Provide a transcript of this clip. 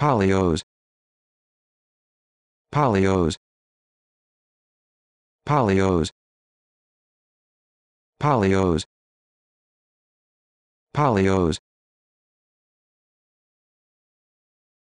Polios. Polios. Polios. Polios. Polios.